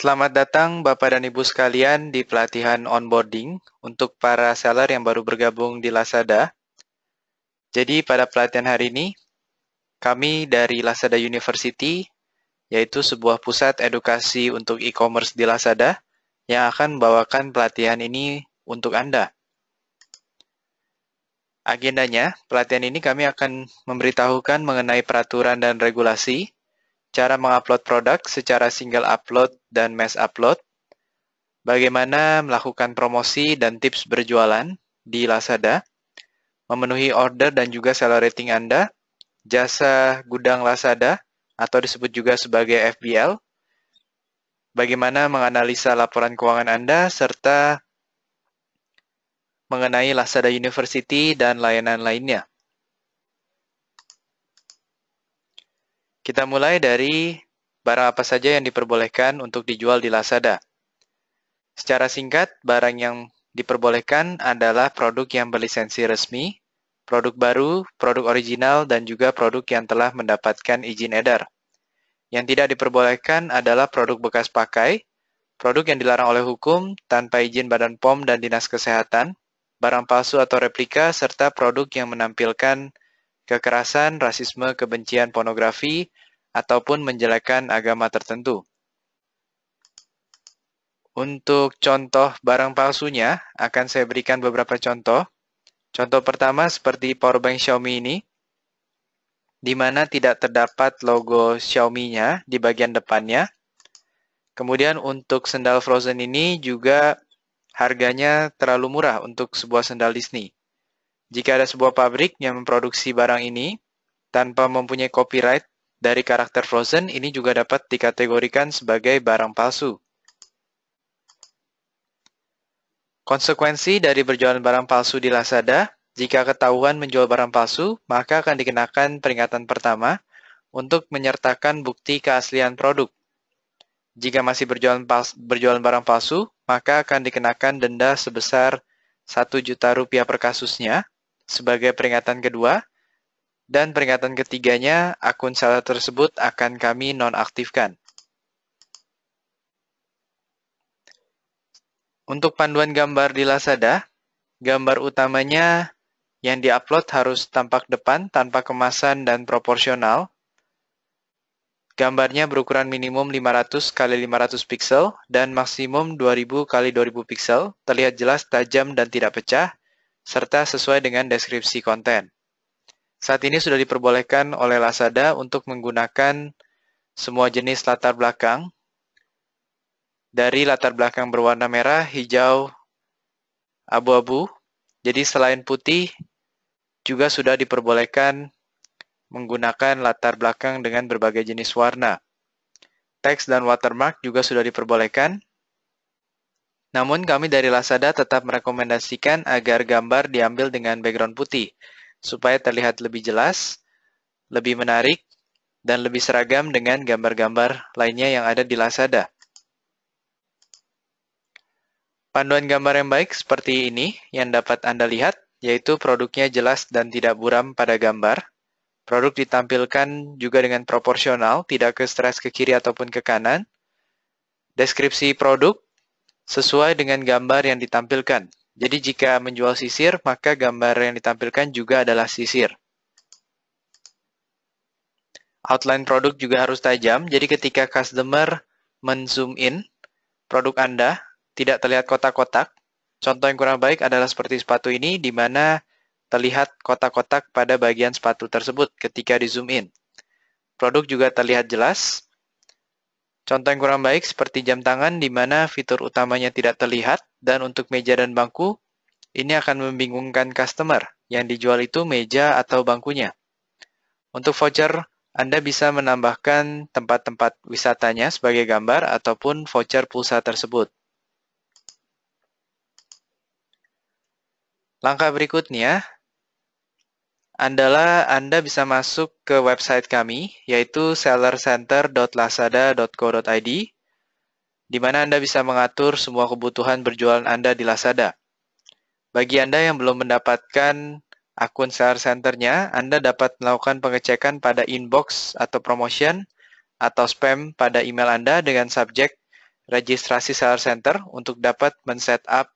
Selamat datang Bapak dan Ibu sekalian di pelatihan onboarding untuk para seller yang baru bergabung di Lazada. Jadi pada pelatihan hari ini, kami dari Lazada University, yaitu sebuah pusat edukasi untuk e-commerce di Lazada, yang akan membawakan pelatihan ini untuk Anda. Agendanya, pelatihan ini kami akan memberitahukan mengenai peraturan dan regulasi, cara mengupload produk secara single upload dan mass upload, bagaimana melakukan promosi dan tips berjualan di Lazada, memenuhi order dan juga seller rating Anda, jasa gudang Lazada atau disebut juga sebagai FBL, bagaimana menganalisa laporan keuangan Anda, serta mengenai Lazada University dan layanan lainnya. Kita mulai dari barang apa saja yang diperbolehkan untuk dijual di Lazada. Secara singkat, barang yang diperbolehkan adalah produk yang berlisensi resmi, produk baru, produk original, dan juga produk yang telah mendapatkan izin edar. Yang tidak diperbolehkan adalah produk bekas pakai, produk yang dilarang oleh hukum tanpa izin Badan POM dan Dinas Kesehatan, barang palsu atau replika, serta produk yang menampilkan kekerasan, rasisme, kebencian, pornografi, ataupun menjelekan agama tertentu. Untuk contoh barang palsunya, akan saya berikan beberapa contoh. Contoh pertama seperti powerbank Xiaomi ini, di mana tidak terdapat logo Xiaomi-nya di bagian depannya. Kemudian untuk sendal Frozen ini juga harganya terlalu murah untuk sebuah sendal Disney. Jika ada sebuah pabrik yang memproduksi barang ini tanpa mempunyai copyright dari karakter Frozen, ini juga dapat dikategorikan sebagai barang palsu. Konsekuensi dari berjualan barang palsu di Lazada, jika ketahuan menjual barang palsu, maka akan dikenakan peringatan pertama untuk menyertakan bukti keaslian produk. Jika masih berjualan, palsu, berjualan barang palsu, maka akan dikenakan denda sebesar 1 juta rupiah per kasusnya sebagai peringatan kedua, dan peringatan ketiganya akun seller tersebut akan kami nonaktifkan. Untuk panduan gambar di Lazada, gambar utamanya yang diupload harus tampak depan tanpa kemasan dan proporsional. Gambarnya berukuran minimum 500 x 500 piksel dan maksimum 2000 x 2000 piksel, terlihat jelas tajam dan tidak pecah serta sesuai dengan deskripsi konten. Saat ini sudah diperbolehkan oleh Lazada untuk menggunakan semua jenis latar belakang, dari latar belakang berwarna merah, hijau, abu-abu. Jadi selain putih, juga sudah diperbolehkan menggunakan latar belakang dengan berbagai jenis warna. Teks dan watermark juga sudah diperbolehkan. Namun kami dari Lazada tetap merekomendasikan agar gambar diambil dengan background putih, supaya terlihat lebih jelas, lebih menarik, dan lebih seragam dengan gambar-gambar lainnya yang ada di Lazada. Panduan gambar yang baik seperti ini yang dapat Anda lihat, yaitu produknya jelas dan tidak buram pada gambar, Produk ditampilkan juga dengan proporsional, tidak ke stres ke kiri ataupun ke kanan. Deskripsi produk sesuai dengan gambar yang ditampilkan. Jadi jika menjual sisir, maka gambar yang ditampilkan juga adalah sisir. Outline produk juga harus tajam, jadi ketika customer men-zoom in produk Anda, tidak terlihat kotak-kotak. Contoh yang kurang baik adalah seperti sepatu ini, di mana terlihat kotak-kotak pada bagian sepatu tersebut ketika di zoom in. Produk juga terlihat jelas, Contoh yang kurang baik seperti jam tangan di mana fitur utamanya tidak terlihat dan untuk meja dan bangku, ini akan membingungkan customer yang dijual itu meja atau bangkunya. Untuk voucher, Anda bisa menambahkan tempat-tempat wisatanya sebagai gambar ataupun voucher pulsa tersebut. Langkah berikutnya, adalah Anda bisa masuk ke website kami, yaitu sellercenter.lasada.co.id di mana Anda bisa mengatur semua kebutuhan berjualan Anda di Lazada. Bagi Anda yang belum mendapatkan akun seller centernya, Anda dapat melakukan pengecekan pada inbox atau promotion atau spam pada email Anda dengan subjek registrasi seller center untuk dapat men setup up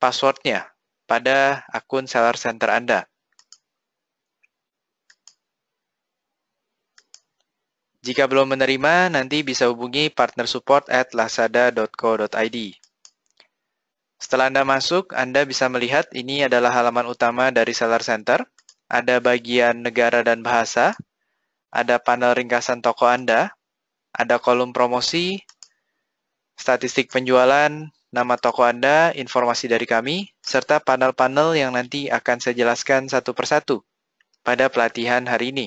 passwordnya pada akun Seller Center Anda. Jika belum menerima, nanti bisa hubungi partner support at lasada.co.id. Setelah Anda masuk, Anda bisa melihat ini adalah halaman utama dari Seller Center. Ada bagian negara dan bahasa, ada panel ringkasan toko Anda, ada kolom promosi, statistik penjualan, nama toko Anda, informasi dari kami, serta panel-panel yang nanti akan saya jelaskan satu persatu pada pelatihan hari ini.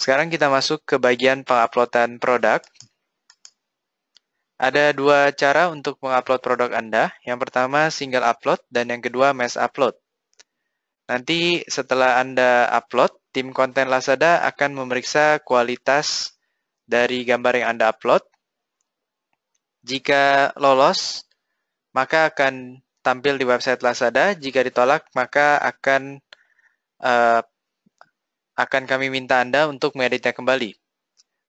Sekarang kita masuk ke bagian penguploadan produk. Ada dua cara untuk mengupload produk Anda. Yang pertama single upload dan yang kedua mass upload. Nanti setelah Anda upload, tim konten Lazada akan memeriksa kualitas dari gambar yang Anda upload jika lolos, maka akan tampil di website Lazada. Jika ditolak, maka akan uh, akan kami minta Anda untuk mengeditnya kembali.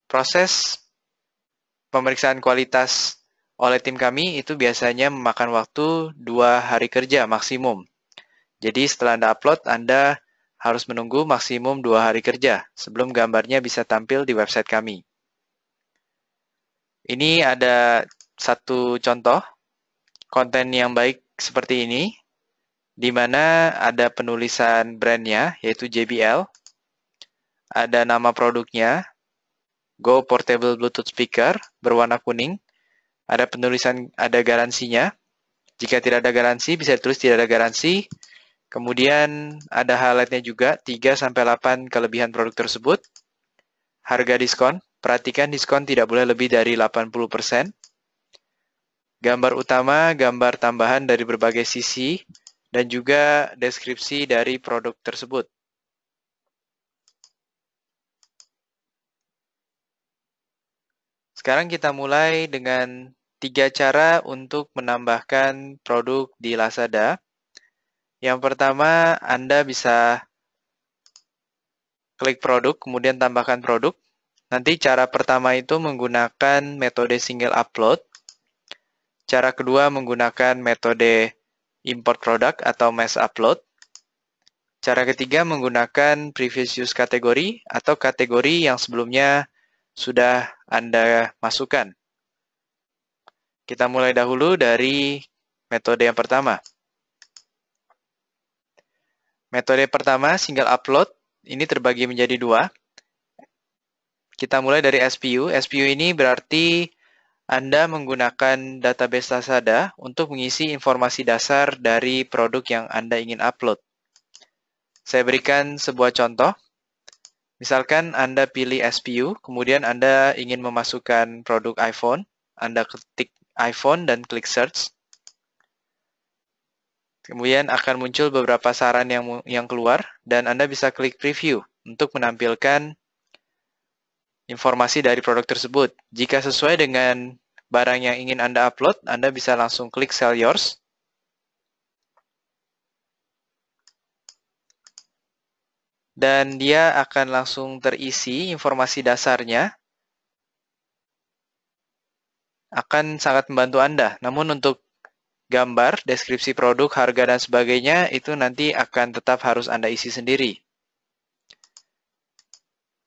Proses pemeriksaan kualitas oleh tim kami itu biasanya memakan waktu dua hari kerja maksimum. Jadi setelah Anda upload, Anda harus menunggu maksimum dua hari kerja sebelum gambarnya bisa tampil di website kami. Ini ada satu contoh konten yang baik seperti ini, di mana ada penulisan brandnya, yaitu JBL, ada nama produknya, Go Portable Bluetooth Speaker berwarna kuning, ada penulisan, ada garansinya. Jika tidak ada garansi, bisa terus tidak ada garansi. Kemudian ada highlightnya juga, 3-8 kelebihan produk tersebut. Harga diskon, perhatikan diskon tidak boleh lebih dari 80% gambar utama, gambar tambahan dari berbagai sisi, dan juga deskripsi dari produk tersebut. Sekarang kita mulai dengan tiga cara untuk menambahkan produk di Lazada. Yang pertama, Anda bisa klik produk, kemudian tambahkan produk. Nanti cara pertama itu menggunakan metode single upload. Cara kedua menggunakan metode import product atau mass upload. Cara ketiga menggunakan previous use kategori atau kategori yang sebelumnya sudah Anda masukkan. Kita mulai dahulu dari metode yang pertama. Metode pertama, single upload, ini terbagi menjadi dua. Kita mulai dari SPU. SPU ini berarti anda menggunakan database Lazada untuk mengisi informasi dasar dari produk yang Anda ingin upload. Saya berikan sebuah contoh. Misalkan Anda pilih SPU, kemudian Anda ingin memasukkan produk iPhone. Anda ketik iPhone dan klik search. Kemudian akan muncul beberapa saran yang yang keluar dan Anda bisa klik preview untuk menampilkan informasi dari produk tersebut. Jika sesuai dengan barang yang ingin Anda upload, Anda bisa langsung klik sell yours. Dan dia akan langsung terisi informasi dasarnya. Akan sangat membantu Anda. Namun untuk gambar, deskripsi produk, harga, dan sebagainya, itu nanti akan tetap harus Anda isi sendiri.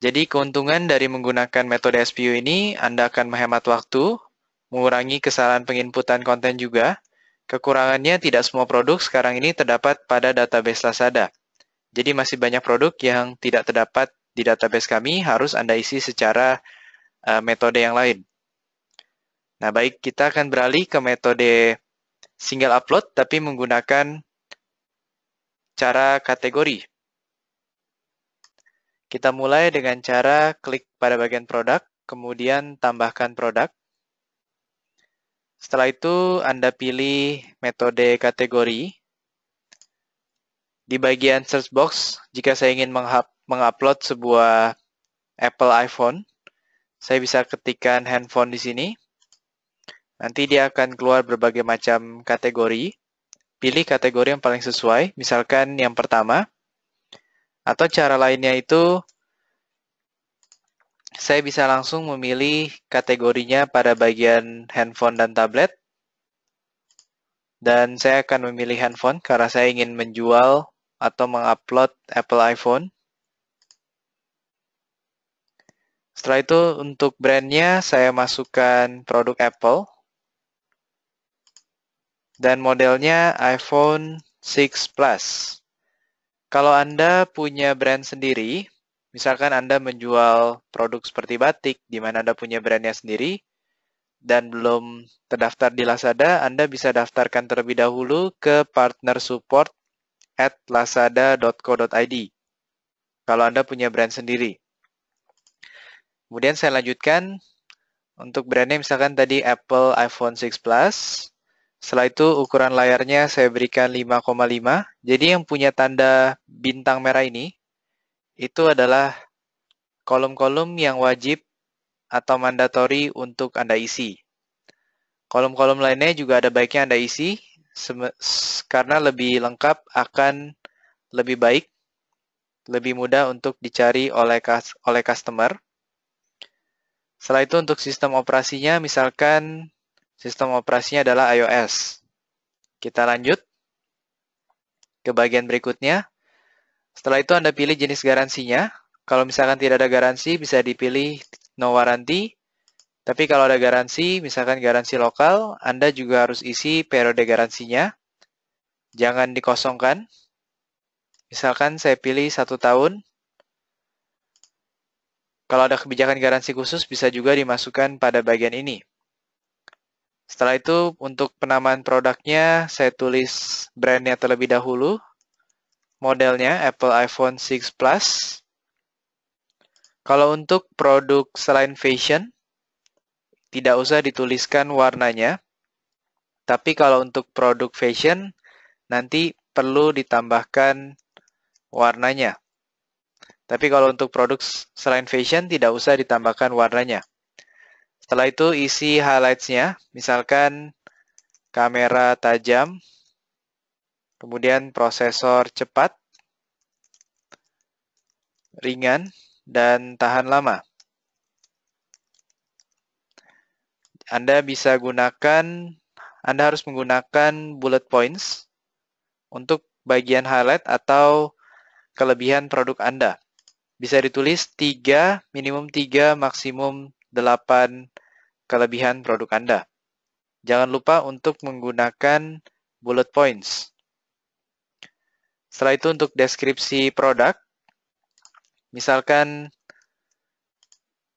Jadi keuntungan dari menggunakan metode SPU ini, Anda akan menghemat waktu, mengurangi kesalahan penginputan konten juga. Kekurangannya tidak semua produk sekarang ini terdapat pada database Lazada. Jadi masih banyak produk yang tidak terdapat di database kami harus Anda isi secara uh, metode yang lain. Nah, baik kita akan beralih ke metode single upload tapi menggunakan cara kategori. Kita mulai dengan cara klik pada bagian produk, kemudian tambahkan produk. Setelah itu, Anda pilih metode kategori. Di bagian search box, jika saya ingin mengupload sebuah Apple iPhone, saya bisa ketikkan handphone di sini. Nanti dia akan keluar berbagai macam kategori. Pilih kategori yang paling sesuai, misalkan yang pertama. Atau cara lainnya itu saya bisa langsung memilih kategorinya pada bagian handphone dan tablet. Dan saya akan memilih handphone karena saya ingin menjual atau mengupload Apple iPhone. Setelah itu untuk brandnya saya masukkan produk Apple. Dan modelnya iPhone 6 Plus. Kalau Anda punya brand sendiri, Misalkan Anda menjual produk seperti batik, di mana Anda punya brandnya sendiri, dan belum terdaftar di Lazada, Anda bisa daftarkan terlebih dahulu ke partner support at lazada.co.id kalau Anda punya brand sendiri. Kemudian saya lanjutkan untuk brandnya misalkan tadi Apple iPhone 6 Plus. Setelah itu ukuran layarnya saya berikan 5,5. Jadi yang punya tanda bintang merah ini, itu adalah kolom-kolom yang wajib atau mandatori untuk Anda isi. Kolom-kolom lainnya juga ada baiknya Anda isi karena lebih lengkap akan lebih baik, lebih mudah untuk dicari oleh oleh customer. Setelah itu untuk sistem operasinya misalkan sistem operasinya adalah iOS. Kita lanjut ke bagian berikutnya setelah itu Anda pilih jenis garansinya. Kalau misalkan tidak ada garansi, bisa dipilih no warranty. Tapi kalau ada garansi, misalkan garansi lokal, Anda juga harus isi periode garansinya. Jangan dikosongkan. Misalkan saya pilih satu tahun. Kalau ada kebijakan garansi khusus, bisa juga dimasukkan pada bagian ini. Setelah itu, untuk penamaan produknya, saya tulis brandnya terlebih dahulu, modelnya Apple iPhone 6 Plus. Kalau untuk produk selain fashion, tidak usah dituliskan warnanya. Tapi kalau untuk produk fashion, nanti perlu ditambahkan warnanya. Tapi kalau untuk produk selain fashion, tidak usah ditambahkan warnanya. Setelah itu isi highlights-nya, misalkan kamera tajam, kemudian prosesor cepat, ringan, dan tahan lama. Anda bisa gunakan, Anda harus menggunakan bullet points untuk bagian highlight atau kelebihan produk Anda. Bisa ditulis 3, minimum 3, maksimum 8 kelebihan produk Anda. Jangan lupa untuk menggunakan bullet points. Setelah itu untuk deskripsi produk, misalkan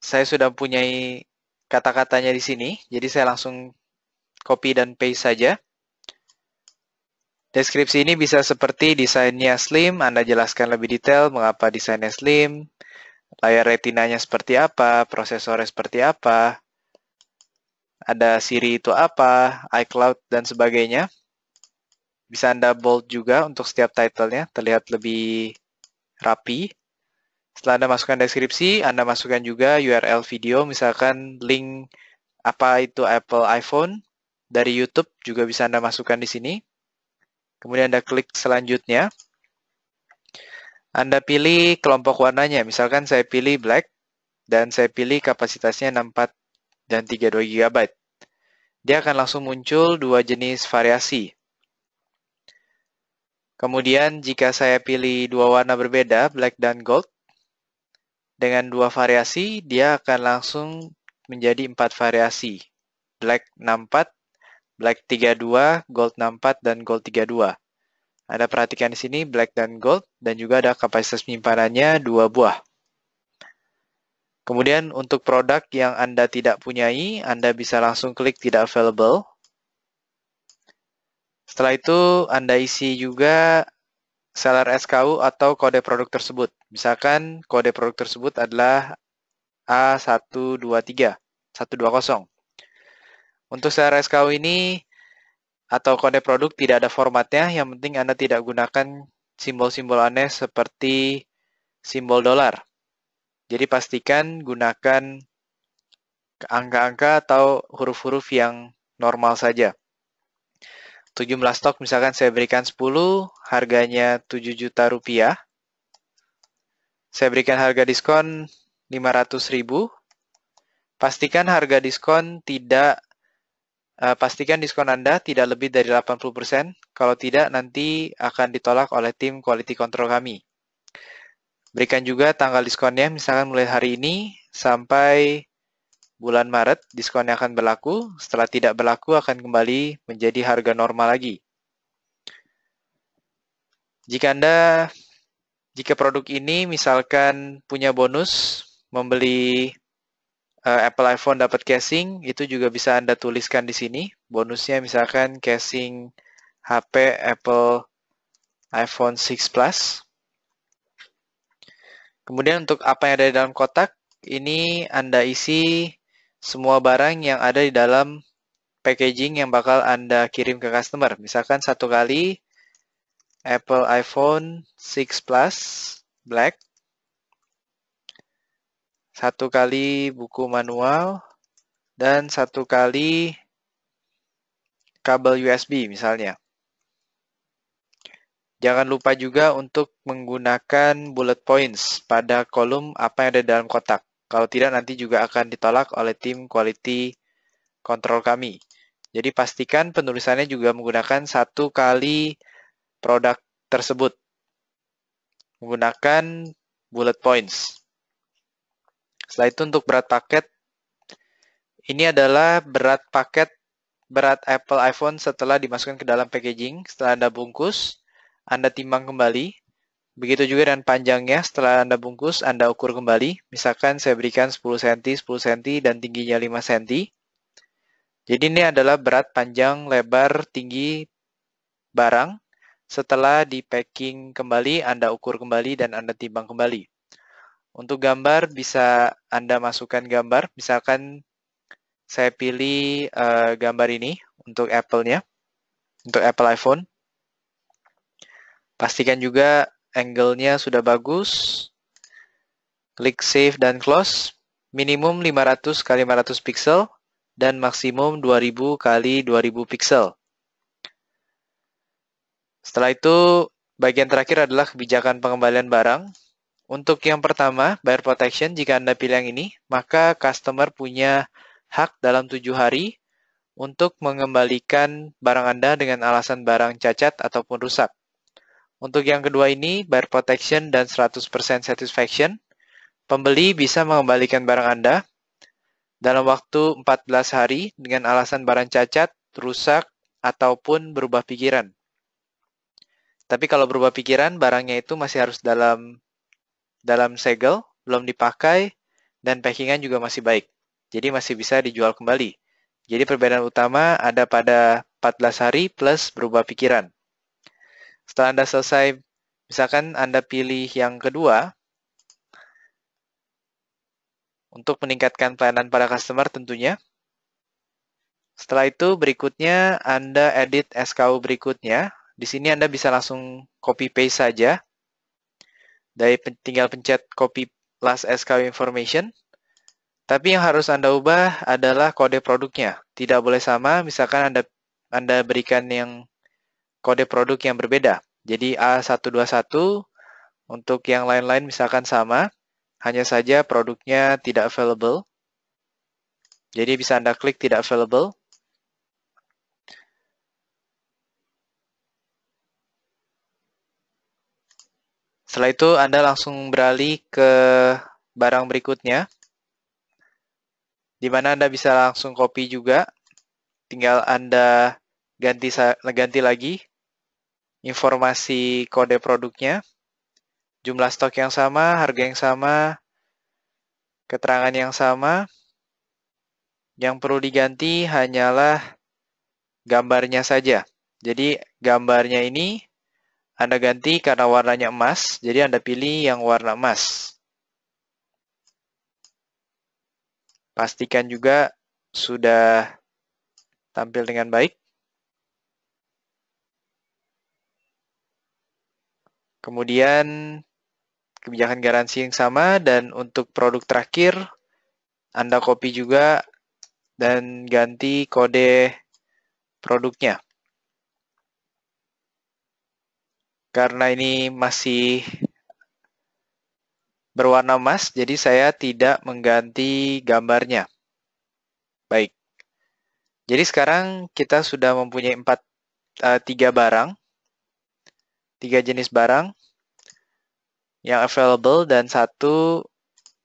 saya sudah mempunyai kata-katanya di sini, jadi saya langsung copy dan paste saja. Deskripsi ini bisa seperti desainnya slim, Anda jelaskan lebih detail mengapa desainnya slim, layar retinanya seperti apa, prosesornya seperti apa, ada Siri itu apa, iCloud, dan sebagainya. Bisa Anda bold juga untuk setiap titlenya, terlihat lebih rapi. Setelah Anda masukkan deskripsi, Anda masukkan juga URL video, misalkan link apa itu Apple iPhone dari YouTube juga bisa Anda masukkan di sini. Kemudian Anda klik selanjutnya. Anda pilih kelompok warnanya. Misalkan saya pilih black dan saya pilih kapasitasnya 64 dan 32 GB. Dia akan langsung muncul dua jenis variasi. Kemudian jika saya pilih dua warna berbeda, black dan gold, dengan dua variasi, dia akan langsung menjadi empat variasi. Black 64, black 32, gold 64, dan gold 32. Ada perhatikan di sini black dan gold, dan juga ada kapasitas penyimpanannya dua buah. Kemudian untuk produk yang Anda tidak punyai, Anda bisa langsung klik tidak available. Setelah itu Anda isi juga seller SKU atau kode produk tersebut. Misalkan kode produk tersebut adalah A123, 120. Untuk seller SKU ini atau kode produk tidak ada formatnya, yang penting Anda tidak gunakan simbol-simbol aneh seperti simbol dolar. Jadi pastikan gunakan angka-angka atau huruf-huruf yang normal saja. 17 stok misalkan saya berikan 10, harganya 7 juta rupiah. Saya berikan harga diskon 500 ribu. Pastikan harga diskon tidak uh, pastikan diskon Anda tidak lebih dari 80%. Kalau tidak nanti akan ditolak oleh tim quality control kami. Berikan juga tanggal diskonnya misalkan mulai hari ini sampai bulan Maret diskonnya akan berlaku, setelah tidak berlaku akan kembali menjadi harga normal lagi. Jika Anda jika produk ini misalkan punya bonus membeli uh, Apple iPhone dapat casing, itu juga bisa Anda tuliskan di sini. Bonusnya misalkan casing HP Apple iPhone 6 Plus. Kemudian untuk apa yang ada di dalam kotak, ini Anda isi semua barang yang ada di dalam packaging yang bakal Anda kirim ke customer. Misalkan satu kali Apple iPhone 6 Plus Black, satu kali buku manual, dan satu kali kabel USB misalnya. Jangan lupa juga untuk menggunakan bullet points pada kolom apa yang ada dalam kotak. Kalau tidak nanti juga akan ditolak oleh tim quality control kami. Jadi pastikan penulisannya juga menggunakan satu kali produk tersebut. Menggunakan bullet points. Setelah itu untuk berat paket, ini adalah berat paket berat Apple iPhone setelah dimasukkan ke dalam packaging. Setelah Anda bungkus, Anda timbang kembali. Begitu juga dengan panjangnya, setelah Anda bungkus, Anda ukur kembali. Misalkan saya berikan 10 cm, 10 cm, dan tingginya 5 cm. Jadi ini adalah berat, panjang, lebar, tinggi barang. Setelah di packing kembali, Anda ukur kembali dan Anda timbang kembali. Untuk gambar bisa Anda masukkan gambar. Misalkan saya pilih uh, gambar ini untuk Apple-nya, untuk Apple iPhone. Pastikan juga angle-nya sudah bagus. Klik save dan close. Minimum 500 x 500 pixel dan maksimum 2000 x 2000 pixel. Setelah itu, bagian terakhir adalah kebijakan pengembalian barang. Untuk yang pertama, buyer protection, jika Anda pilih yang ini, maka customer punya hak dalam tujuh hari untuk mengembalikan barang Anda dengan alasan barang cacat ataupun rusak. Untuk yang kedua ini, buyer protection dan 100% satisfaction, pembeli bisa mengembalikan barang Anda dalam waktu 14 hari dengan alasan barang cacat, rusak, ataupun berubah pikiran. Tapi kalau berubah pikiran, barangnya itu masih harus dalam dalam segel, belum dipakai, dan packingan juga masih baik. Jadi masih bisa dijual kembali. Jadi perbedaan utama ada pada 14 hari plus berubah pikiran. Setelah Anda selesai, misalkan Anda pilih yang kedua, untuk meningkatkan pelayanan pada customer tentunya. Setelah itu berikutnya Anda edit SKU berikutnya. Di sini Anda bisa langsung copy paste saja. Dari tinggal pencet copy last SKU information. Tapi yang harus Anda ubah adalah kode produknya. Tidak boleh sama, misalkan Anda Anda berikan yang kode produk yang berbeda. Jadi A121 untuk yang lain-lain misalkan sama, hanya saja produknya tidak available. Jadi bisa Anda klik tidak available. Setelah itu Anda langsung beralih ke barang berikutnya, di mana Anda bisa langsung copy juga. Tinggal Anda ganti ganti lagi informasi kode produknya, jumlah stok yang sama, harga yang sama, keterangan yang sama. Yang perlu diganti hanyalah gambarnya saja. Jadi gambarnya ini Anda ganti karena warnanya emas, jadi Anda pilih yang warna emas. Pastikan juga sudah tampil dengan baik. Kemudian kebijakan garansi yang sama dan untuk produk terakhir Anda copy juga dan ganti kode produknya. Karena ini masih berwarna emas, jadi saya tidak mengganti gambarnya. Baik. Jadi sekarang kita sudah mempunyai empat eh, tiga barang tiga jenis barang yang available dan satu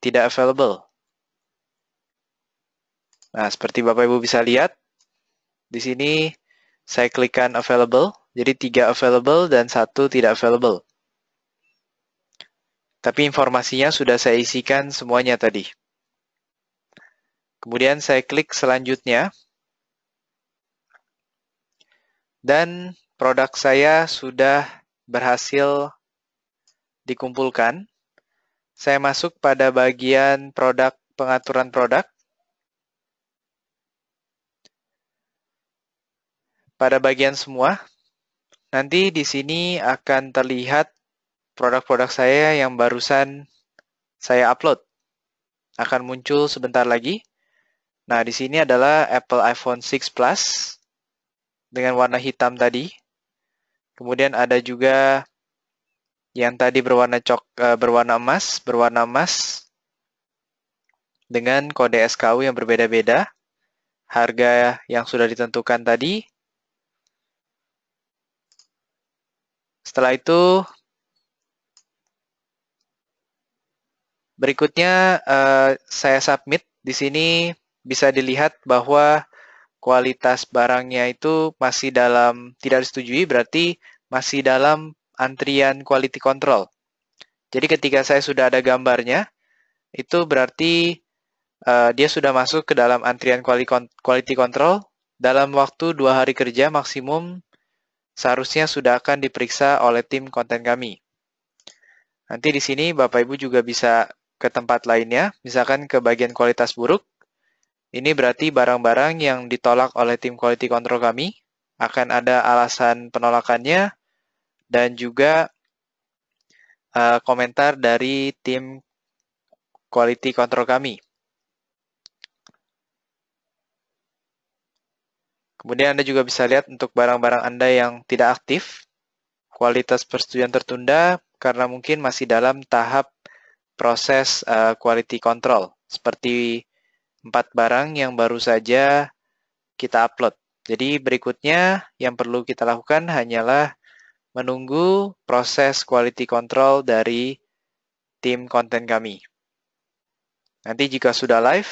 tidak available. Nah, seperti Bapak Ibu bisa lihat, di sini saya klikkan available, jadi tiga available dan satu tidak available. Tapi informasinya sudah saya isikan semuanya tadi. Kemudian saya klik selanjutnya. Dan produk saya sudah berhasil dikumpulkan. Saya masuk pada bagian produk pengaturan produk. Pada bagian semua, nanti di sini akan terlihat produk-produk saya yang barusan saya upload. Akan muncul sebentar lagi. Nah, di sini adalah Apple iPhone 6 Plus dengan warna hitam tadi. Kemudian ada juga yang tadi berwarna cok eh, berwarna emas, berwarna emas dengan kode SKU yang berbeda-beda, harga yang sudah ditentukan tadi. Setelah itu berikutnya eh, saya submit. Di sini bisa dilihat bahwa kualitas barangnya itu masih dalam tidak disetujui berarti masih dalam antrian quality control. Jadi ketika saya sudah ada gambarnya, itu berarti uh, dia sudah masuk ke dalam antrian quality control. Dalam waktu dua hari kerja maksimum seharusnya sudah akan diperiksa oleh tim konten kami. Nanti di sini Bapak Ibu juga bisa ke tempat lainnya, misalkan ke bagian kualitas buruk. Ini berarti barang-barang yang ditolak oleh tim quality control kami akan ada alasan penolakannya dan juga uh, komentar dari tim quality control kami. Kemudian Anda juga bisa lihat untuk barang-barang Anda yang tidak aktif, kualitas persetujuan tertunda karena mungkin masih dalam tahap proses uh, quality control, seperti empat barang yang baru saja kita upload. Jadi berikutnya yang perlu kita lakukan hanyalah menunggu proses quality control dari tim konten kami. Nanti jika sudah live,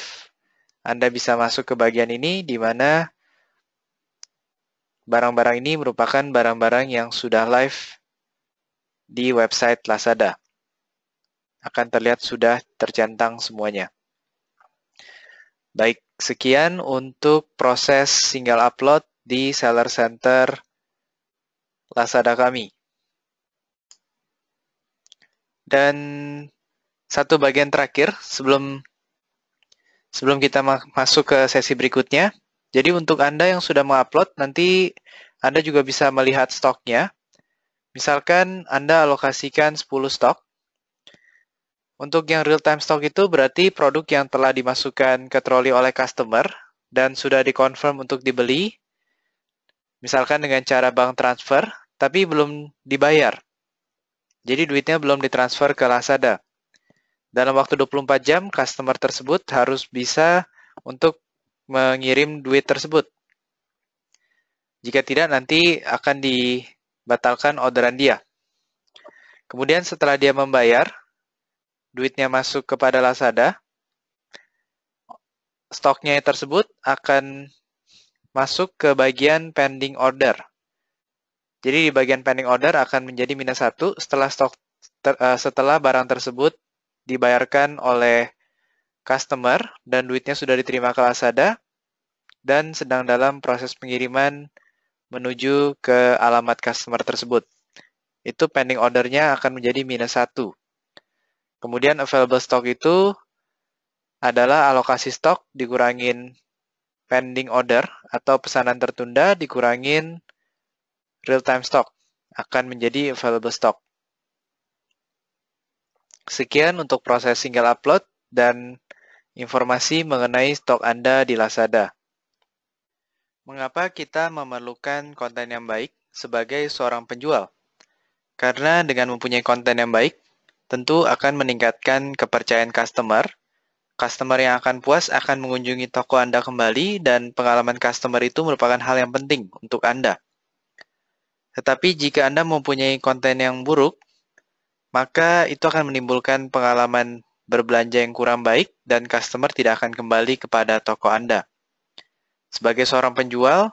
Anda bisa masuk ke bagian ini di mana barang-barang ini merupakan barang-barang yang sudah live di website Lazada. Akan terlihat sudah tercentang semuanya. Baik, sekian untuk proses single upload di Seller Center Lazada kami. Dan satu bagian terakhir sebelum sebelum kita ma masuk ke sesi berikutnya. Jadi untuk Anda yang sudah mengupload, nanti anda juga bisa melihat stoknya. Misalkan Anda alokasikan 10 stok, untuk yang real time stock itu berarti produk yang telah dimasukkan ke troli oleh customer dan sudah dikonfirm untuk dibeli. Misalkan dengan cara bank transfer, tapi belum dibayar. Jadi duitnya belum ditransfer ke Lazada. Dalam waktu 24 jam, customer tersebut harus bisa untuk mengirim duit tersebut. Jika tidak, nanti akan dibatalkan orderan dia. Kemudian setelah dia membayar, duitnya masuk kepada Lazada, stoknya tersebut akan masuk ke bagian pending order. Jadi di bagian pending order akan menjadi minus satu setelah stok ter, uh, setelah barang tersebut dibayarkan oleh customer dan duitnya sudah diterima ke Lazada dan sedang dalam proses pengiriman menuju ke alamat customer tersebut. Itu pending ordernya akan menjadi minus satu. Kemudian available stock itu adalah alokasi stok dikurangin pending order atau pesanan tertunda dikurangin real time stock akan menjadi available stock. Sekian untuk proses single upload dan informasi mengenai stok Anda di Lazada. Mengapa kita memerlukan konten yang baik sebagai seorang penjual? Karena dengan mempunyai konten yang baik, tentu akan meningkatkan kepercayaan customer. Customer yang akan puas akan mengunjungi toko Anda kembali dan pengalaman customer itu merupakan hal yang penting untuk Anda. Tetapi jika Anda mempunyai konten yang buruk, maka itu akan menimbulkan pengalaman berbelanja yang kurang baik dan customer tidak akan kembali kepada toko Anda. Sebagai seorang penjual,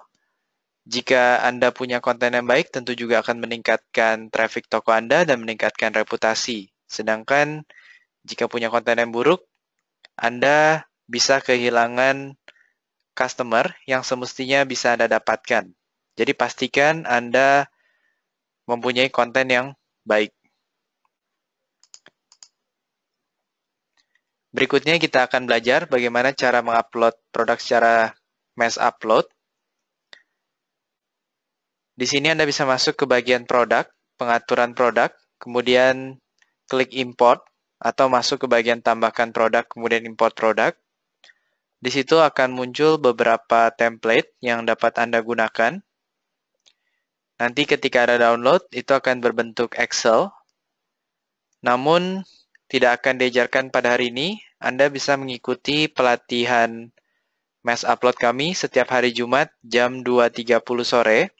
jika Anda punya konten yang baik, tentu juga akan meningkatkan traffic toko Anda dan meningkatkan reputasi Sedangkan jika punya konten yang buruk, Anda bisa kehilangan customer yang semestinya bisa Anda dapatkan. Jadi pastikan Anda mempunyai konten yang baik. Berikutnya kita akan belajar bagaimana cara mengupload produk secara mass upload. Di sini Anda bisa masuk ke bagian produk, pengaturan produk, kemudian klik import atau masuk ke bagian tambahkan produk kemudian import produk. Di situ akan muncul beberapa template yang dapat Anda gunakan. Nanti ketika ada download, itu akan berbentuk Excel. Namun, tidak akan diajarkan pada hari ini. Anda bisa mengikuti pelatihan mass upload kami setiap hari Jumat jam 2.30 sore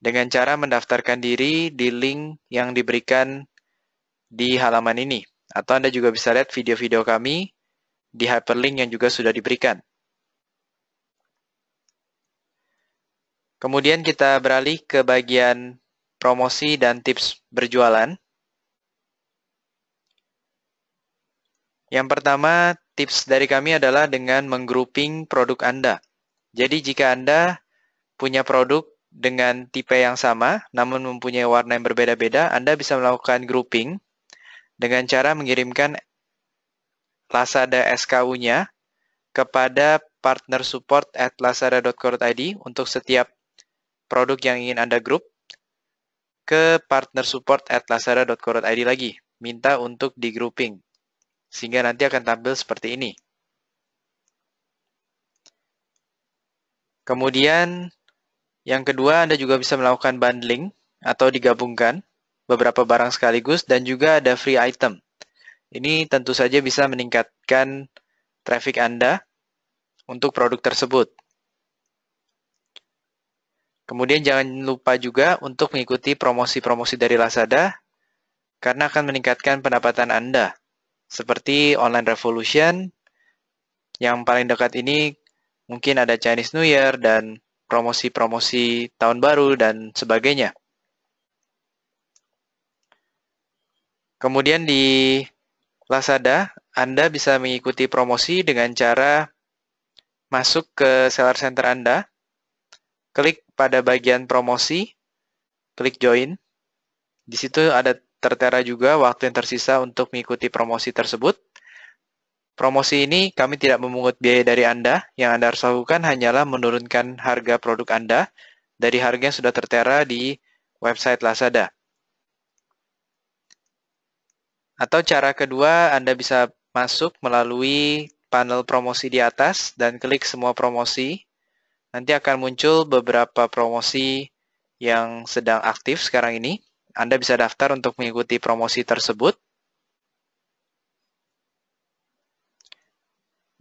dengan cara mendaftarkan diri di link yang diberikan di halaman ini. Atau Anda juga bisa lihat video-video kami di hyperlink yang juga sudah diberikan. Kemudian kita beralih ke bagian promosi dan tips berjualan. Yang pertama, tips dari kami adalah dengan menggrouping produk Anda. Jadi jika Anda punya produk dengan tipe yang sama, namun mempunyai warna yang berbeda-beda, Anda bisa melakukan grouping dengan cara mengirimkan Lazada SKU-nya kepada partner support at lazada.co.id untuk setiap produk yang ingin Anda grup ke partner support at lazada.co.id lagi, minta untuk di grouping, sehingga nanti akan tampil seperti ini. Kemudian, yang kedua, Anda juga bisa melakukan bundling atau digabungkan beberapa barang sekaligus, dan juga ada free item. Ini tentu saja bisa meningkatkan traffic Anda untuk produk tersebut. Kemudian jangan lupa juga untuk mengikuti promosi-promosi dari Lazada karena akan meningkatkan pendapatan Anda. Seperti online revolution yang paling dekat ini mungkin ada Chinese New Year dan promosi-promosi tahun baru dan sebagainya. Kemudian di Lazada, Anda bisa mengikuti promosi dengan cara masuk ke seller center Anda, klik pada bagian promosi, klik join. Di situ ada tertera juga waktu yang tersisa untuk mengikuti promosi tersebut. Promosi ini kami tidak memungut biaya dari Anda. Yang Anda harus lakukan hanyalah menurunkan harga produk Anda dari harga yang sudah tertera di website Lazada. Atau cara kedua, Anda bisa masuk melalui panel promosi di atas dan klik semua promosi. Nanti akan muncul beberapa promosi yang sedang aktif sekarang ini. Anda bisa daftar untuk mengikuti promosi tersebut.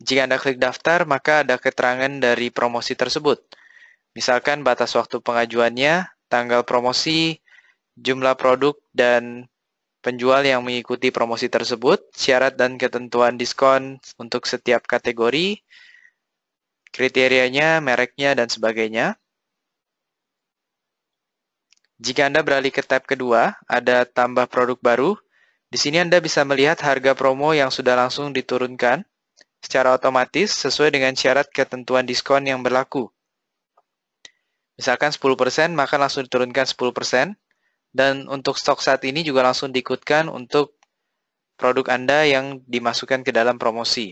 Jika Anda klik daftar, maka ada keterangan dari promosi tersebut. Misalkan batas waktu pengajuannya, tanggal promosi, jumlah produk, dan penjual yang mengikuti promosi tersebut, syarat dan ketentuan diskon untuk setiap kategori, kriterianya, mereknya, dan sebagainya. Jika Anda beralih ke tab kedua, ada tambah produk baru. Di sini Anda bisa melihat harga promo yang sudah langsung diturunkan secara otomatis sesuai dengan syarat ketentuan diskon yang berlaku. Misalkan 10%, maka langsung diturunkan dan untuk stok saat ini juga langsung diikutkan untuk produk Anda yang dimasukkan ke dalam promosi.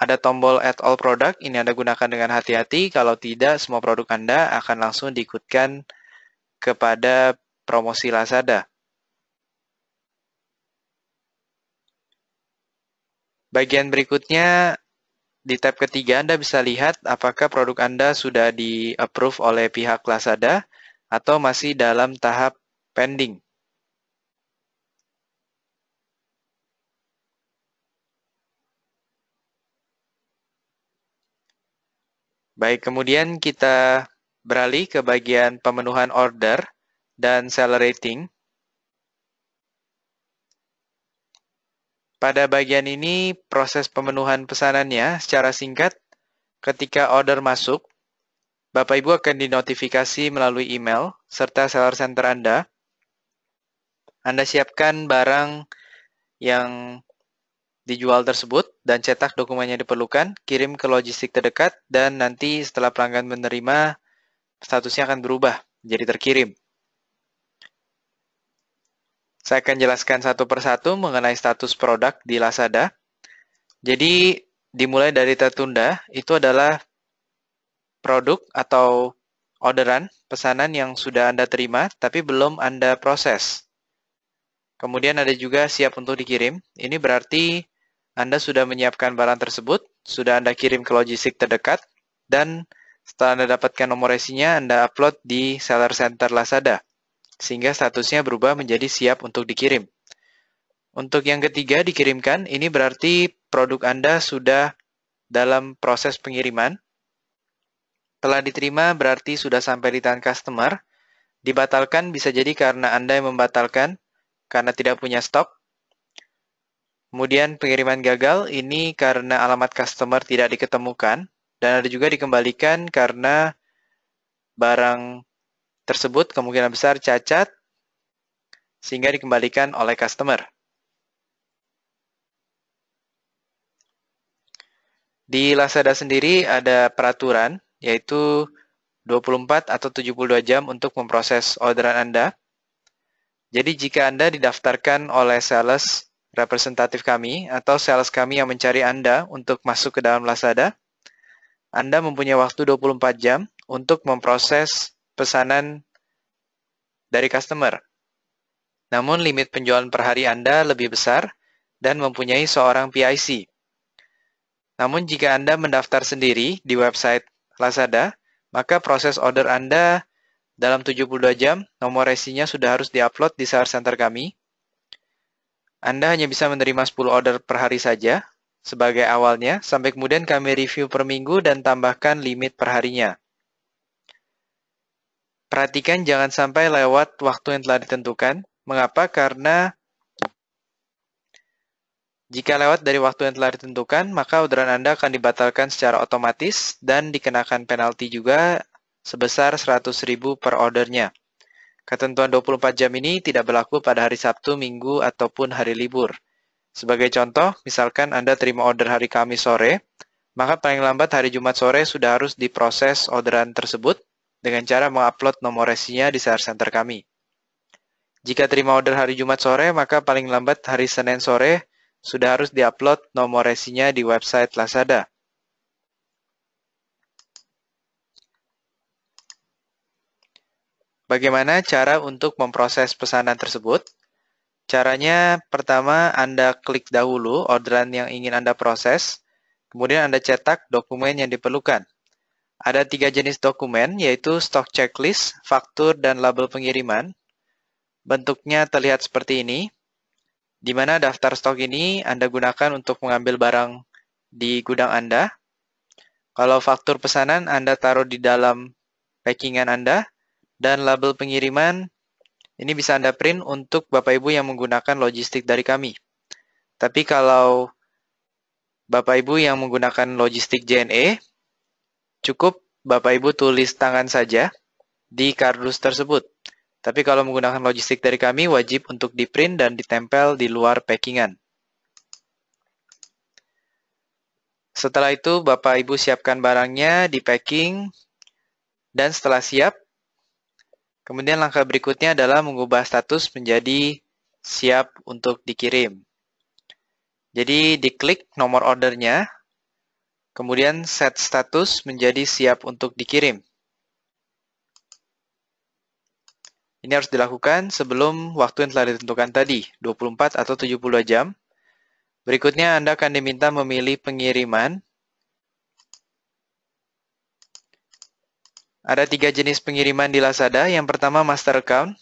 Ada tombol add all product, ini Anda gunakan dengan hati-hati. Kalau tidak, semua produk Anda akan langsung diikutkan kepada promosi Lazada. Bagian berikutnya, di tab ketiga Anda bisa lihat apakah produk Anda sudah di-approve oleh pihak Lazada atau masih dalam tahap pending Baik, kemudian kita beralih ke bagian pemenuhan order dan seller rating. Pada bagian ini, proses pemenuhan pesanannya secara singkat, ketika order masuk, Bapak-Ibu akan dinotifikasi melalui email serta seller center Anda anda siapkan barang yang dijual tersebut dan cetak dokumennya diperlukan, kirim ke logistik terdekat, dan nanti setelah pelanggan menerima, statusnya akan berubah jadi terkirim. Saya akan jelaskan satu persatu mengenai status produk di Lazada. Jadi, dimulai dari tertunda, itu adalah produk atau orderan, pesanan yang sudah Anda terima, tapi belum Anda proses. Kemudian ada juga siap untuk dikirim. Ini berarti Anda sudah menyiapkan barang tersebut, sudah Anda kirim ke logistik terdekat, dan setelah Anda dapatkan nomor resinya, Anda upload di Seller Center Lazada, sehingga statusnya berubah menjadi siap untuk dikirim. Untuk yang ketiga, dikirimkan, ini berarti produk Anda sudah dalam proses pengiriman. Telah diterima berarti sudah sampai di tangan customer. Dibatalkan bisa jadi karena Anda yang membatalkan, karena tidak punya stok. Kemudian pengiriman gagal ini karena alamat customer tidak diketemukan dan ada juga dikembalikan karena barang tersebut kemungkinan besar cacat sehingga dikembalikan oleh customer. Di Lazada sendiri ada peraturan yaitu 24 atau 72 jam untuk memproses orderan Anda. Jadi jika Anda didaftarkan oleh sales representatif kami atau sales kami yang mencari Anda untuk masuk ke dalam Lazada, Anda mempunyai waktu 24 jam untuk memproses pesanan dari customer. Namun limit penjualan per hari Anda lebih besar dan mempunyai seorang PIC. Namun jika Anda mendaftar sendiri di website Lazada, maka proses order Anda dalam 72 jam, nomor resinya sudah harus diupload di SAR Center kami. Anda hanya bisa menerima 10 order per hari saja sebagai awalnya, sampai kemudian kami review per minggu dan tambahkan limit per harinya. Perhatikan jangan sampai lewat waktu yang telah ditentukan. Mengapa? Karena jika lewat dari waktu yang telah ditentukan, maka orderan Anda akan dibatalkan secara otomatis dan dikenakan penalti juga sebesar 100.000 per ordernya. Ketentuan 24 jam ini tidak berlaku pada hari Sabtu, Minggu, ataupun hari libur. Sebagai contoh, misalkan Anda terima order hari Kamis sore, maka paling lambat hari Jumat sore sudah harus diproses orderan tersebut dengan cara mengupload nomor resinya di share center kami. Jika terima order hari Jumat sore, maka paling lambat hari Senin sore sudah harus diupload nomor resinya di website Lazada. Bagaimana cara untuk memproses pesanan tersebut? Caranya pertama Anda klik dahulu orderan yang ingin Anda proses, kemudian Anda cetak dokumen yang diperlukan. Ada tiga jenis dokumen, yaitu stock checklist, faktur, dan label pengiriman. Bentuknya terlihat seperti ini, di mana daftar stok ini Anda gunakan untuk mengambil barang di gudang Anda. Kalau faktur pesanan Anda taruh di dalam packingan Anda, dan label pengiriman ini bisa Anda print untuk Bapak Ibu yang menggunakan logistik dari kami. Tapi kalau Bapak Ibu yang menggunakan logistik JNE, cukup Bapak Ibu tulis tangan saja di kardus tersebut. Tapi kalau menggunakan logistik dari kami, wajib untuk di-print dan ditempel di luar packingan. Setelah itu, Bapak Ibu siapkan barangnya di packing, dan setelah siap, Kemudian langkah berikutnya adalah mengubah status menjadi siap untuk dikirim. Jadi diklik nomor ordernya, kemudian set status menjadi siap untuk dikirim. Ini harus dilakukan sebelum waktu yang telah ditentukan tadi, 24 atau 72 jam. Berikutnya Anda akan diminta memilih pengiriman Ada tiga jenis pengiriman di Lazada. Yang pertama Master Account,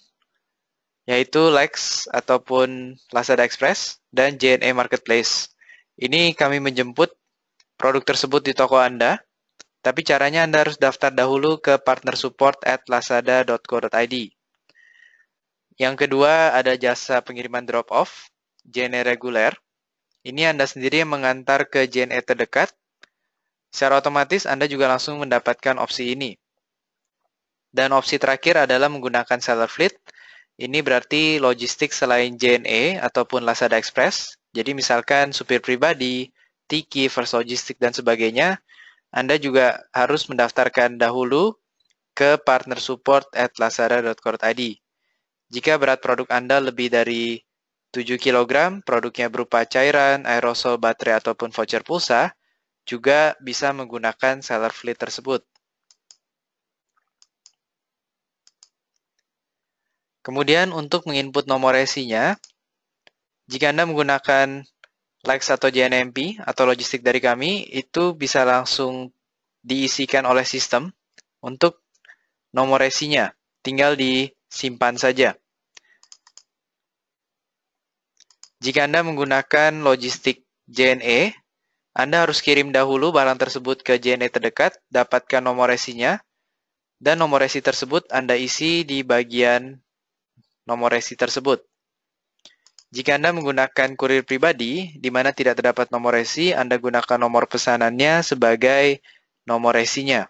yaitu Lex ataupun Lazada Express dan JNE Marketplace. Ini kami menjemput produk tersebut di toko Anda, tapi caranya Anda harus daftar dahulu ke partner support at lazada.co.id. Yang kedua ada jasa pengiriman drop-off, JNE reguler. Ini Anda sendiri yang mengantar ke JNE terdekat. Secara otomatis Anda juga langsung mendapatkan opsi ini. Dan opsi terakhir adalah menggunakan seller fleet. Ini berarti logistik selain JNE ataupun Lazada Express. Jadi misalkan supir pribadi, Tiki, First Logistik, dan sebagainya, Anda juga harus mendaftarkan dahulu ke partner support at lazada.co.id. Jika berat produk Anda lebih dari 7 kg, produknya berupa cairan, aerosol, baterai, ataupun voucher pulsa, juga bisa menggunakan seller fleet tersebut. Kemudian untuk menginput nomor resinya, jika Anda menggunakan Lex atau JNMP atau logistik dari kami, itu bisa langsung diisikan oleh sistem untuk nomor resinya. Tinggal disimpan saja. Jika Anda menggunakan logistik JNE, Anda harus kirim dahulu barang tersebut ke JNE terdekat, dapatkan nomor resinya, dan nomor resi tersebut Anda isi di bagian nomor resi tersebut. Jika Anda menggunakan kurir pribadi, di mana tidak terdapat nomor resi, Anda gunakan nomor pesanannya sebagai nomor resinya.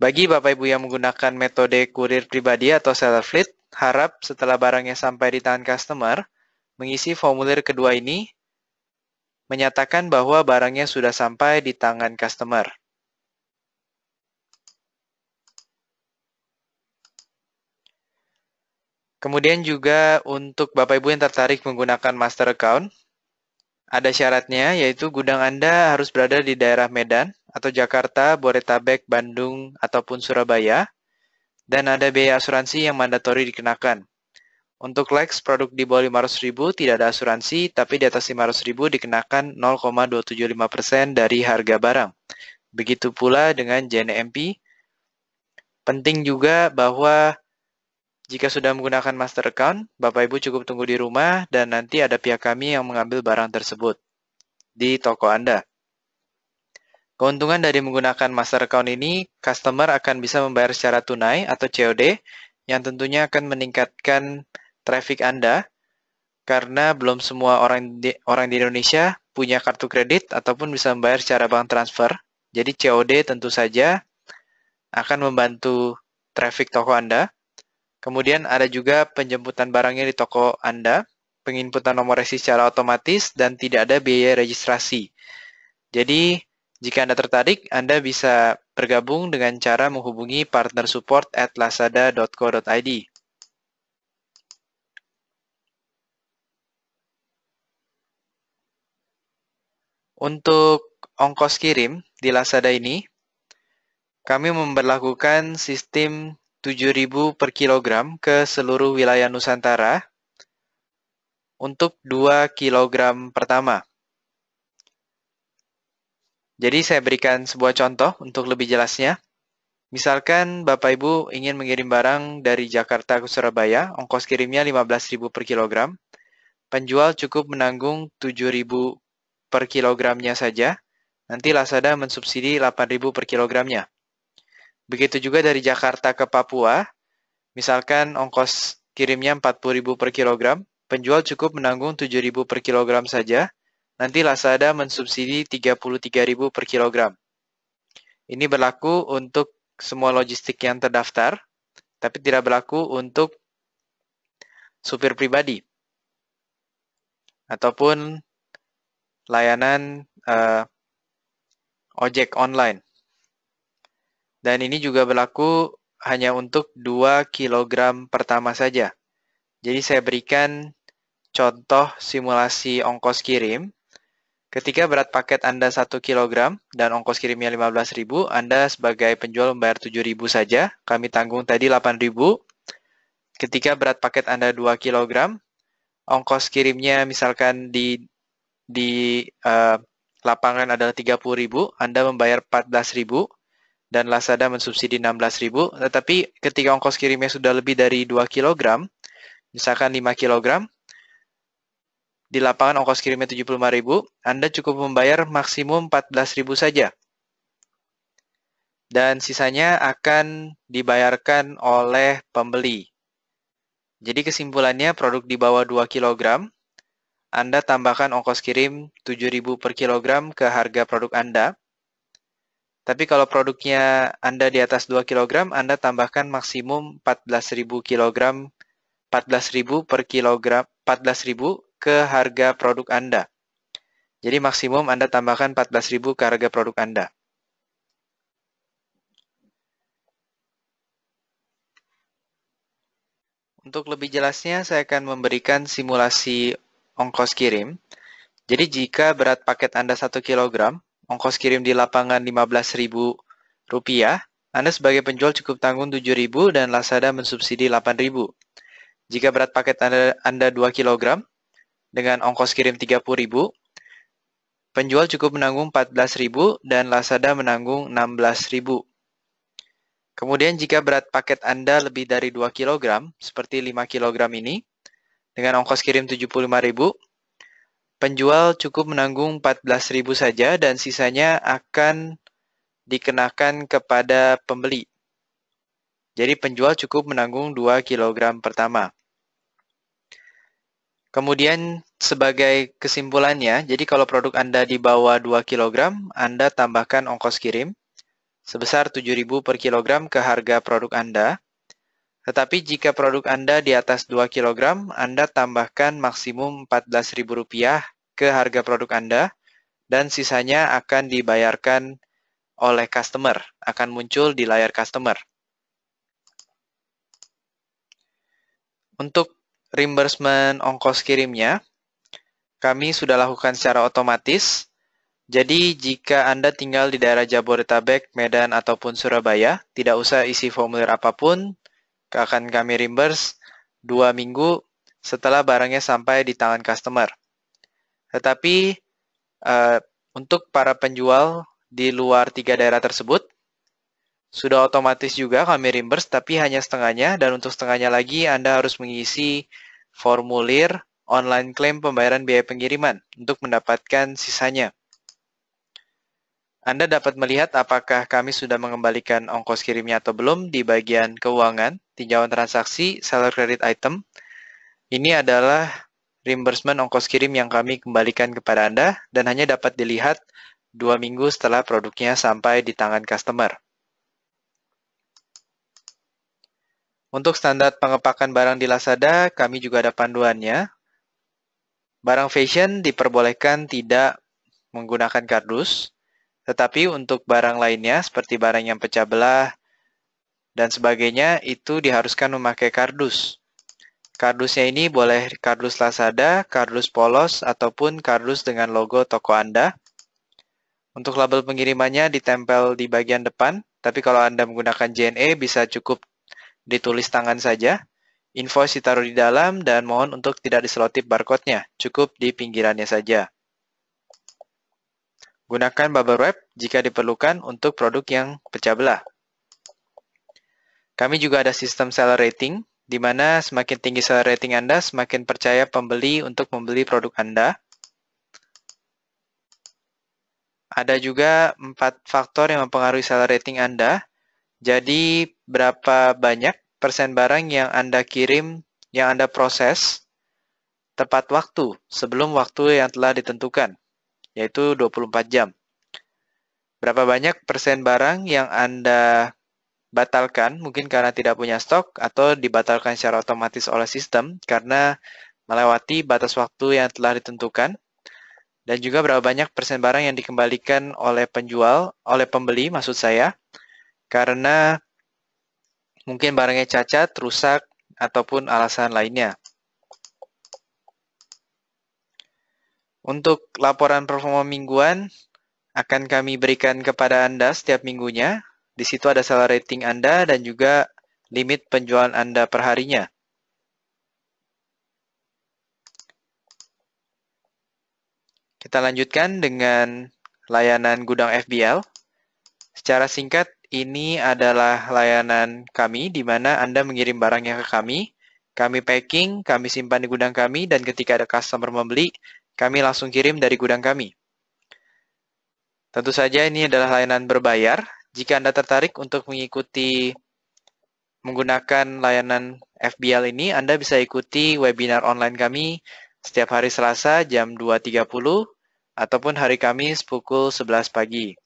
Bagi Bapak Ibu yang menggunakan metode kurir pribadi atau seller fleet, harap setelah barangnya sampai di tangan customer, mengisi formulir kedua ini, menyatakan bahwa barangnya sudah sampai di tangan customer. Kemudian juga untuk Bapak Ibu yang tertarik menggunakan master account, ada syaratnya yaitu gudang Anda harus berada di daerah Medan atau Jakarta, Boretabek, Bandung, ataupun Surabaya, dan ada biaya asuransi yang mandatori dikenakan. Untuk Lex, produk di bawah 500 ribu tidak ada asuransi, tapi di atas 500 ribu dikenakan 0,275% dari harga barang. Begitu pula dengan JNMP. Penting juga bahwa jika sudah menggunakan master account, Bapak Ibu cukup tunggu di rumah dan nanti ada pihak kami yang mengambil barang tersebut di toko Anda. Keuntungan dari menggunakan master account ini, customer akan bisa membayar secara tunai atau COD yang tentunya akan meningkatkan traffic Anda karena belum semua orang di, orang di Indonesia punya kartu kredit ataupun bisa membayar secara bank transfer. Jadi COD tentu saja akan membantu traffic toko Anda. Kemudian ada juga penjemputan barangnya di toko Anda, penginputan nomor resi secara otomatis, dan tidak ada biaya registrasi. Jadi, jika Anda tertarik, Anda bisa bergabung dengan cara menghubungi partner support at lazada.co.id. Untuk ongkos kirim di Lazada ini, kami memperlakukan sistem 7.000 per kilogram ke seluruh wilayah Nusantara untuk 2 kilogram pertama. Jadi saya berikan sebuah contoh untuk lebih jelasnya. Misalkan Bapak Ibu ingin mengirim barang dari Jakarta ke Surabaya, ongkos kirimnya 15.000 per kilogram. Penjual cukup menanggung 7.000 per kilogramnya saja. Nanti Lazada mensubsidi 8.000 per kilogramnya. Begitu juga dari Jakarta ke Papua, misalkan ongkos kirimnya 40.000 per kilogram, penjual cukup menanggung 7.000 per kilogram saja, nanti Lazada mensubsidi 33.000 per kilogram. Ini berlaku untuk semua logistik yang terdaftar, tapi tidak berlaku untuk supir pribadi ataupun layanan uh, ojek online. Dan ini juga berlaku hanya untuk 2 kg pertama saja. Jadi saya berikan contoh simulasi ongkos kirim. Ketika berat paket Anda 1 kg dan ongkos kirimnya 15.000, Anda sebagai penjual membayar 7.000 saja. Kami tanggung tadi 8.000. Ketika berat paket Anda 2 kg, ongkos kirimnya misalkan di di uh, lapangan adalah 30.000, Anda membayar 14.000 dan Lazada mensubsidi 16.000 tetapi ketika ongkos kirimnya sudah lebih dari 2 kg misalkan 5 kg di lapangan ongkos kirimnya 75.000 Anda cukup membayar maksimum 14.000 saja dan sisanya akan dibayarkan oleh pembeli jadi kesimpulannya produk di bawah 2 kg Anda tambahkan ongkos kirim 7.000 per kilogram ke harga produk Anda tapi kalau produknya Anda di atas 2 kg, Anda tambahkan maksimum 14.000 kg 14.000 per kilogram 14.000 ke harga produk Anda. Jadi maksimum Anda tambahkan 14.000 ke harga produk Anda. Untuk lebih jelasnya, saya akan memberikan simulasi ongkos kirim. Jadi jika berat paket Anda 1 kg, ongkos kirim di lapangan Rp15.000, Anda sebagai penjual cukup tanggung Rp7.000 dan Lazada mensubsidi Rp8.000. Jika berat paket Anda, Anda 2 kg dengan ongkos kirim Rp30.000, penjual cukup menanggung Rp14.000 dan Lazada menanggung Rp16.000. Kemudian jika berat paket Anda lebih dari 2 kg, seperti 5 kg ini, dengan ongkos kirim Rp75.000, Penjual cukup menanggung 14.000 saja dan sisanya akan dikenakan kepada pembeli. Jadi penjual cukup menanggung 2 kg pertama. Kemudian sebagai kesimpulannya, jadi kalau produk Anda di bawah 2 kg, Anda tambahkan ongkos kirim sebesar 7.000 per kilogram ke harga produk Anda. Tetapi jika produk Anda di atas 2 kg, Anda tambahkan maksimum Rp14.000 ke harga produk Anda dan sisanya akan dibayarkan oleh customer, akan muncul di layar customer. Untuk reimbursement ongkos kirimnya, kami sudah lakukan secara otomatis. Jadi, jika Anda tinggal di daerah Jabodetabek, Medan, ataupun Surabaya, tidak usah isi formulir apapun, akan kami reimburse dua minggu setelah barangnya sampai di tangan customer. Tetapi uh, untuk para penjual di luar tiga daerah tersebut, sudah otomatis juga kami reimburse, tapi hanya setengahnya, dan untuk setengahnya lagi Anda harus mengisi formulir online klaim pembayaran biaya pengiriman untuk mendapatkan sisanya. Anda dapat melihat apakah kami sudah mengembalikan ongkos kirimnya atau belum di bagian keuangan tinjauan transaksi seller credit item. Ini adalah reimbursement ongkos kirim yang kami kembalikan kepada Anda dan hanya dapat dilihat dua minggu setelah produknya sampai di tangan customer. Untuk standar pengepakan barang di Lazada, kami juga ada panduannya. Barang fashion diperbolehkan tidak menggunakan kardus, tetapi untuk barang lainnya seperti barang yang pecah belah, dan sebagainya itu diharuskan memakai kardus. Kardusnya ini boleh kardus Lazada, kardus polos, ataupun kardus dengan logo toko Anda. Untuk label pengirimannya ditempel di bagian depan, tapi kalau Anda menggunakan JNE bisa cukup ditulis tangan saja. Invoice ditaruh di dalam dan mohon untuk tidak diselotip barcode-nya, cukup di pinggirannya saja. Gunakan bubble wrap jika diperlukan untuk produk yang pecah belah. Kami juga ada sistem seller rating, di mana semakin tinggi seller rating Anda, semakin percaya pembeli untuk membeli produk Anda. Ada juga empat faktor yang mempengaruhi seller rating Anda. Jadi, berapa banyak persen barang yang Anda kirim, yang Anda proses, tepat waktu sebelum waktu yang telah ditentukan, yaitu 24 jam. Berapa banyak persen barang yang Anda batalkan mungkin karena tidak punya stok atau dibatalkan secara otomatis oleh sistem karena melewati batas waktu yang telah ditentukan dan juga berapa banyak persen barang yang dikembalikan oleh penjual, oleh pembeli maksud saya karena mungkin barangnya cacat, rusak ataupun alasan lainnya. Untuk laporan performa mingguan akan kami berikan kepada Anda setiap minggunya di situ ada seller rating Anda dan juga limit penjualan Anda per harinya. Kita lanjutkan dengan layanan gudang FBL. Secara singkat, ini adalah layanan kami di mana Anda mengirim barangnya ke kami, kami packing, kami simpan di gudang kami, dan ketika ada customer membeli, kami langsung kirim dari gudang kami. Tentu saja ini adalah layanan berbayar, jika Anda tertarik untuk mengikuti menggunakan layanan FBL ini, Anda bisa ikuti webinar online kami setiap hari Selasa jam 2.30 ataupun hari Kamis pukul 11 pagi.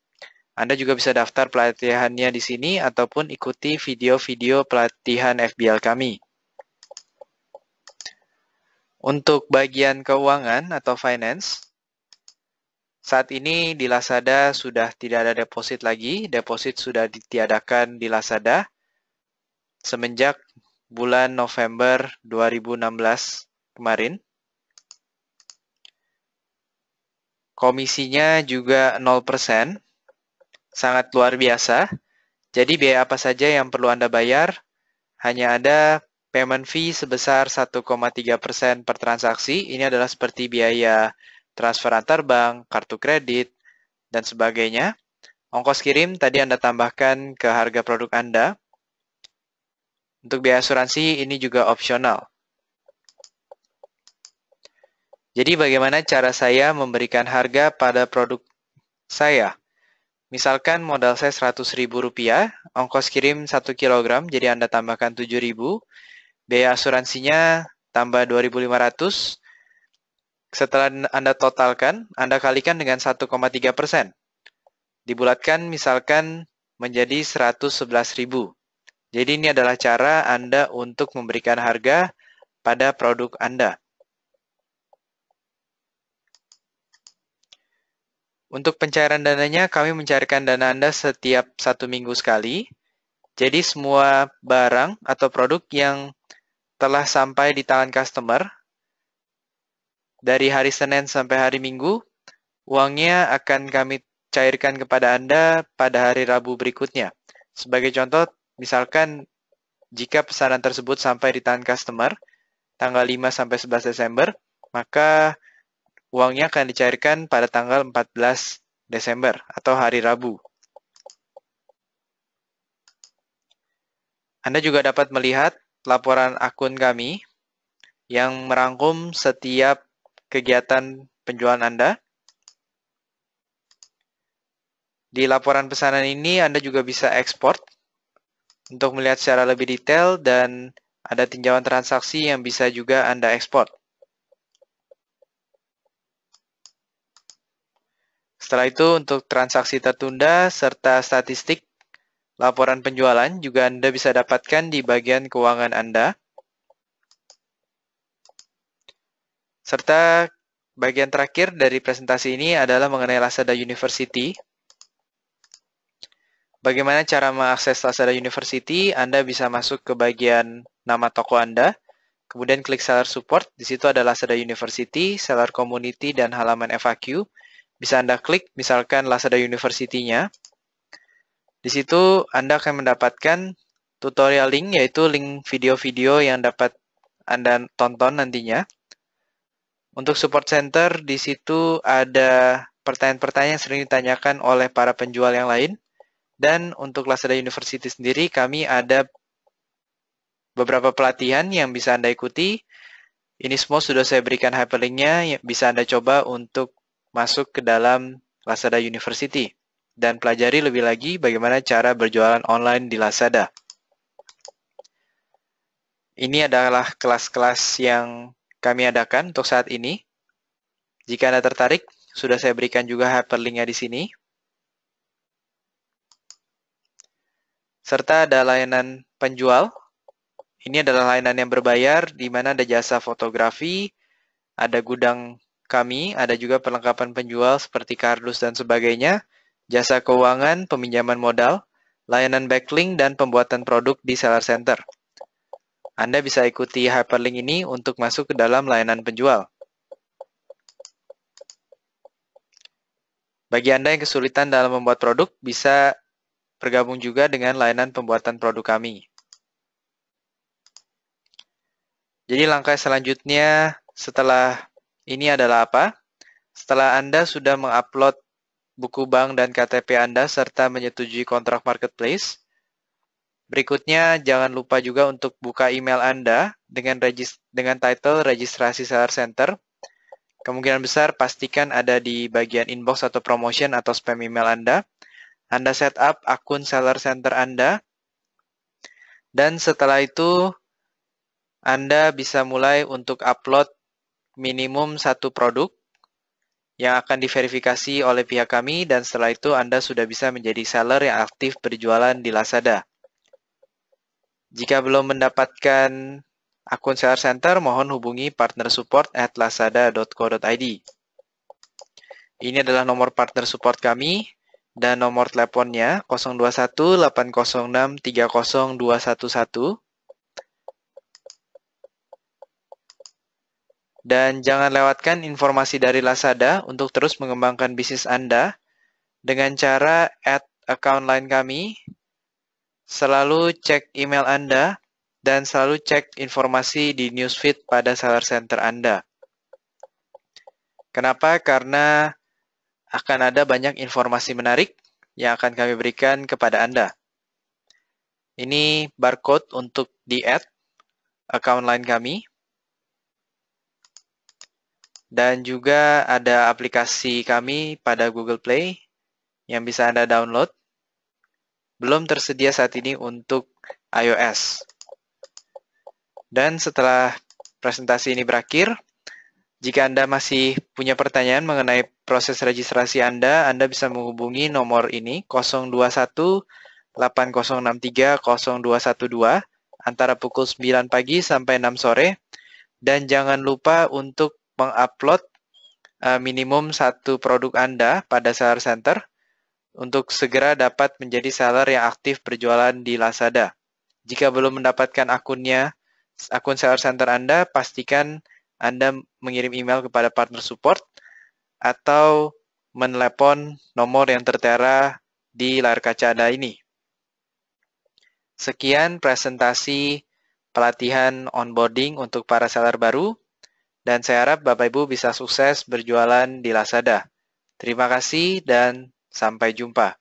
Anda juga bisa daftar pelatihannya di sini ataupun ikuti video-video pelatihan FBL kami. Untuk bagian keuangan atau finance, saat ini di Lazada sudah tidak ada deposit lagi, deposit sudah ditiadakan di Lazada semenjak bulan November 2016 kemarin. Komisinya juga 0%, sangat luar biasa. Jadi biaya apa saja yang perlu Anda bayar? Hanya ada payment fee sebesar 1,3% per transaksi. Ini adalah seperti biaya transfer antar bank, kartu kredit, dan sebagainya. Ongkos kirim tadi Anda tambahkan ke harga produk Anda. Untuk biaya asuransi ini juga opsional. Jadi bagaimana cara saya memberikan harga pada produk saya? Misalkan modal saya Rp100.000, ongkos kirim 1 kg, jadi Anda tambahkan 7.000, biaya asuransinya tambah 2.500, setelah Anda totalkan, Anda kalikan dengan 1,3 persen. Dibulatkan misalkan menjadi 111.000. Jadi ini adalah cara Anda untuk memberikan harga pada produk Anda. Untuk pencairan dananya, kami mencairkan dana Anda setiap satu minggu sekali. Jadi semua barang atau produk yang telah sampai di tangan customer dari hari Senin sampai hari Minggu, uangnya akan kami cairkan kepada Anda pada hari Rabu berikutnya. Sebagai contoh, misalkan jika pesanan tersebut sampai di tangan customer tanggal 5 sampai 11 Desember, maka uangnya akan dicairkan pada tanggal 14 Desember atau hari Rabu. Anda juga dapat melihat laporan akun kami yang merangkum setiap kegiatan penjualan Anda. Di laporan pesanan ini Anda juga bisa ekspor untuk melihat secara lebih detail dan ada tinjauan transaksi yang bisa juga Anda ekspor. Setelah itu untuk transaksi tertunda serta statistik laporan penjualan juga Anda bisa dapatkan di bagian keuangan Anda. Serta bagian terakhir dari presentasi ini adalah mengenai Lazada University. Bagaimana cara mengakses Lazada University? Anda bisa masuk ke bagian nama toko Anda, kemudian klik seller support. Di situ ada Lazada University, seller community, dan halaman FAQ. Bisa Anda klik, misalkan Lazada University-nya. Di situ Anda akan mendapatkan tutorial link, yaitu link video-video yang dapat Anda tonton nantinya. Untuk support center di situ ada pertanyaan-pertanyaan yang sering ditanyakan oleh para penjual yang lain. Dan untuk Lazada University sendiri kami ada beberapa pelatihan yang bisa Anda ikuti. Ini semua sudah saya berikan hyperlinknya, bisa Anda coba untuk masuk ke dalam Lazada University dan pelajari lebih lagi bagaimana cara berjualan online di Lazada. Ini adalah kelas-kelas yang kami adakan untuk saat ini. Jika Anda tertarik, sudah saya berikan juga hyperlinknya di sini. Serta ada layanan penjual. Ini adalah layanan yang berbayar, di mana ada jasa fotografi, ada gudang kami, ada juga perlengkapan penjual seperti kardus dan sebagainya, jasa keuangan, peminjaman modal, layanan backlink, dan pembuatan produk di seller center. Anda bisa ikuti hyperlink ini untuk masuk ke dalam layanan penjual. Bagi Anda yang kesulitan dalam membuat produk, bisa bergabung juga dengan layanan pembuatan produk kami. Jadi langkah selanjutnya setelah ini adalah apa? Setelah Anda sudah mengupload buku bank dan KTP Anda serta menyetujui kontrak marketplace, Berikutnya, jangan lupa juga untuk buka email Anda dengan, regis dengan title Registrasi Seller Center. Kemungkinan besar pastikan ada di bagian inbox atau promotion atau spam email Anda. Anda setup akun Seller Center Anda. Dan setelah itu, Anda bisa mulai untuk upload minimum satu produk yang akan diverifikasi oleh pihak kami dan setelah itu Anda sudah bisa menjadi seller yang aktif berjualan di Lazada. Jika belum mendapatkan akun Seller Center, mohon hubungi partner support at lazada.co.id. Ini adalah nomor partner support kami dan nomor teleponnya 021 806 30211. Dan jangan lewatkan informasi dari Lazada untuk terus mengembangkan bisnis Anda dengan cara add account line kami Selalu cek email Anda dan selalu cek informasi di newsfeed pada seller center Anda. Kenapa? Karena akan ada banyak informasi menarik yang akan kami berikan kepada Anda. Ini barcode untuk di add account line kami. Dan juga ada aplikasi kami pada Google Play yang bisa Anda download belum tersedia saat ini untuk iOS. Dan setelah presentasi ini berakhir, jika Anda masih punya pertanyaan mengenai proses registrasi Anda, Anda bisa menghubungi nomor ini 021 8063 0212 antara pukul 9 pagi sampai 6 sore. Dan jangan lupa untuk mengupload eh, minimum satu produk Anda pada Seller Center untuk segera dapat menjadi seller yang aktif berjualan di Lazada. Jika belum mendapatkan akunnya, akun seller center Anda, pastikan Anda mengirim email kepada partner support atau menelepon nomor yang tertera di layar kaca Anda ini. Sekian presentasi pelatihan onboarding untuk para seller baru, dan saya harap Bapak Ibu bisa sukses berjualan di Lazada. Terima kasih dan Sampai jumpa.